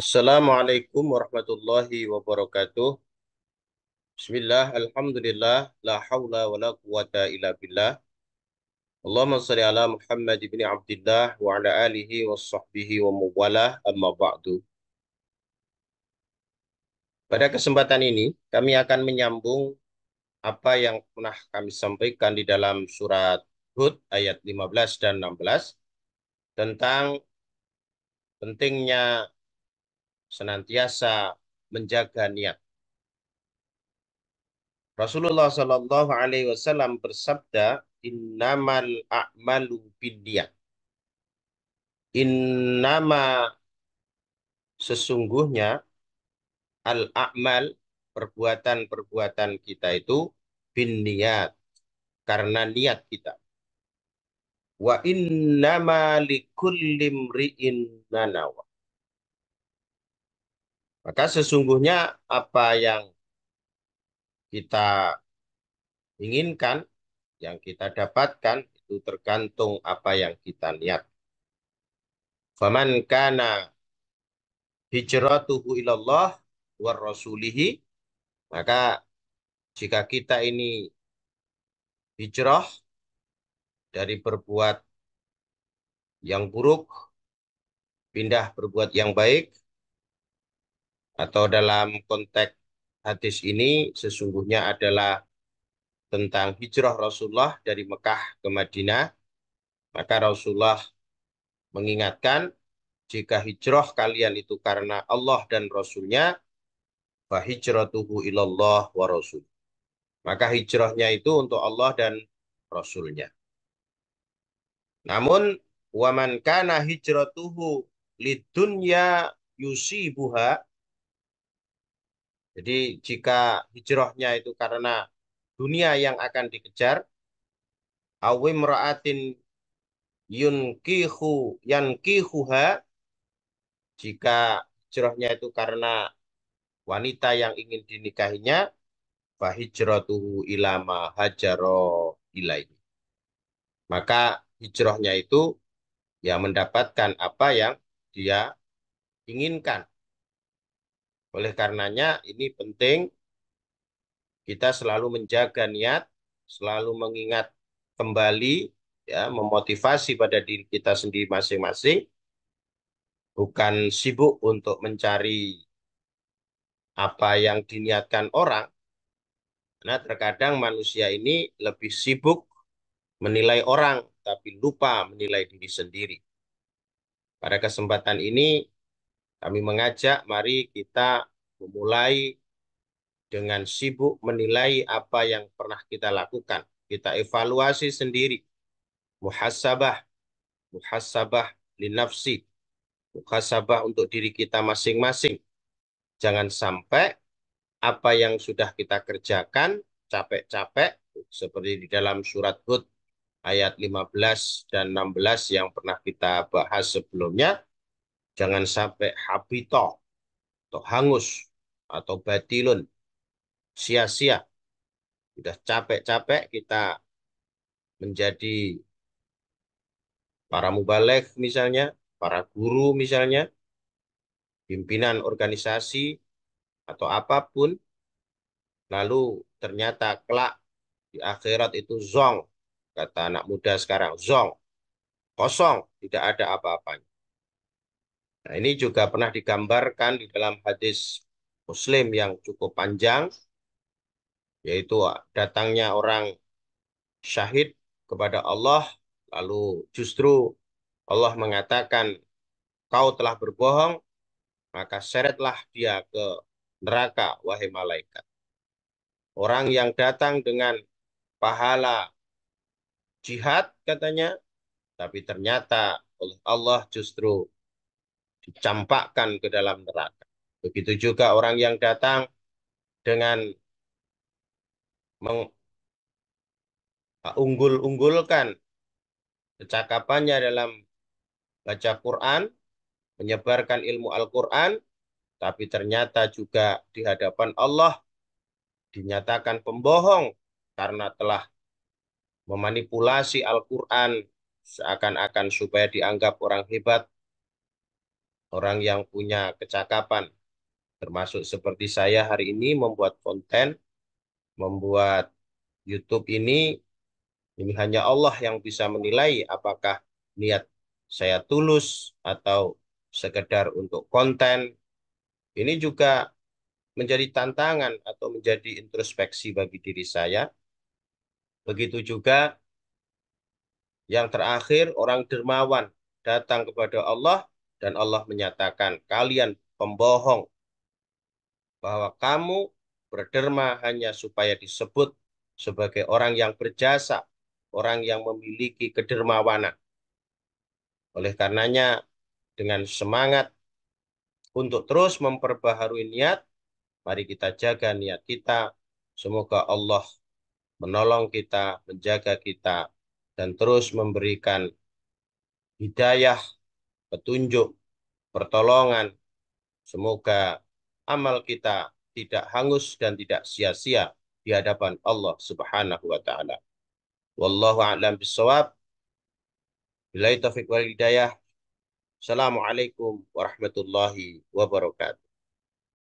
Assalamualaikum warahmatullahi wabarakatuh. Bismillah, alhamdulillah, la hawla wa la quwata illa billah. Allahumma salli ala Muhammad ibn Abdillah wa ala alihi wa sahbihi wa mubalah amma ba'du. Pada kesempatan ini, kami akan menyambung apa yang pernah kami sampaikan di dalam surat Hud ayat 15 dan 16 tentang pentingnya senantiasa menjaga niat. Rasulullah Shallallahu Alaihi Wasallam bersabda, Innamal a'malu binniyat. Innama sesungguhnya al-a'mal perbuatan-perbuatan kita itu bin niat, karena niat kita. Wa innama likullim ri'in nanawa. Maka sesungguhnya apa yang kita inginkan, yang kita dapatkan, itu tergantung apa yang kita niat. Faman kana hijratuhu ilallah war rasulihi, maka jika kita ini hijrah dari berbuat yang buruk, pindah berbuat yang baik, atau dalam konteks hadis ini sesungguhnya adalah tentang hijrah Rasulullah dari Mekah ke Madinah. Maka Rasulullah mengingatkan jika hijrah kalian itu karena Allah dan Rasulnya, hijrah hijratuhu ilallah wa rasul. Maka hijrahnya itu untuk Allah dan Rasulnya. Namun, waman kana hijratuhu lidunya yusibuha jadi jika hijrahnya itu karena dunia yang akan dikejar, awim ra'atin yunkihu kihuha. jika hijrahnya itu karena wanita yang ingin dinikahinya, fahijratuhu ilama hajaro ilaihi. Maka hijrahnya itu ya mendapatkan apa yang dia inginkan oleh karenanya ini penting kita selalu menjaga niat, selalu mengingat kembali ya, memotivasi pada diri kita sendiri masing-masing bukan sibuk untuk mencari apa yang diniatkan orang. Karena terkadang manusia ini lebih sibuk menilai orang tapi lupa menilai diri sendiri. Pada kesempatan ini kami mengajak, mari kita memulai dengan sibuk menilai apa yang pernah kita lakukan. Kita evaluasi sendiri. Muhasabah. Muhasabah linafsi. Muhasabah untuk diri kita masing-masing. Jangan sampai apa yang sudah kita kerjakan capek-capek seperti di dalam surat Hud ayat 15 dan 16 yang pernah kita bahas sebelumnya Jangan sampai habito atau hangus atau batilun sia-sia. Sudah capek-capek kita menjadi para mubalek misalnya, para guru misalnya, pimpinan organisasi atau apapun, lalu ternyata kelak di akhirat itu zong, kata anak muda sekarang, zong, kosong, tidak ada apa-apanya. Nah, ini juga pernah digambarkan di dalam hadis Muslim yang cukup panjang, yaitu datangnya orang syahid kepada Allah, lalu justru Allah mengatakan, "Kau telah berbohong, maka seretlah dia ke neraka, wahai malaikat." Orang yang datang dengan pahala jihad, katanya, tapi ternyata oleh Allah justru dicampakkan ke dalam neraka. Begitu juga orang yang datang dengan mengunggul-unggulkan kecakapannya dalam baca Quran, menyebarkan ilmu Al-Quran, tapi ternyata juga di hadapan Allah dinyatakan pembohong karena telah memanipulasi Al-Quran seakan-akan supaya dianggap orang hebat orang yang punya kecakapan, termasuk seperti saya hari ini membuat konten, membuat YouTube ini, ini hanya Allah yang bisa menilai apakah niat saya tulus atau sekedar untuk konten. Ini juga menjadi tantangan atau menjadi introspeksi bagi diri saya. Begitu juga yang terakhir orang dermawan datang kepada Allah dan Allah menyatakan, kalian pembohong, bahwa kamu berderma hanya supaya disebut sebagai orang yang berjasa, orang yang memiliki kedermawanan. Oleh karenanya, dengan semangat untuk terus memperbaharui niat, mari kita jaga niat kita. Semoga Allah menolong kita, menjaga kita, dan terus memberikan hidayah petunjuk, pertolongan. Semoga amal kita tidak hangus dan tidak sia-sia di hadapan Allah Subhanahu wa taala. Wallahu a'lam bissawab. Billahi taufik wal hidayah. Assalamualaikum warahmatullahi wabarakatuh.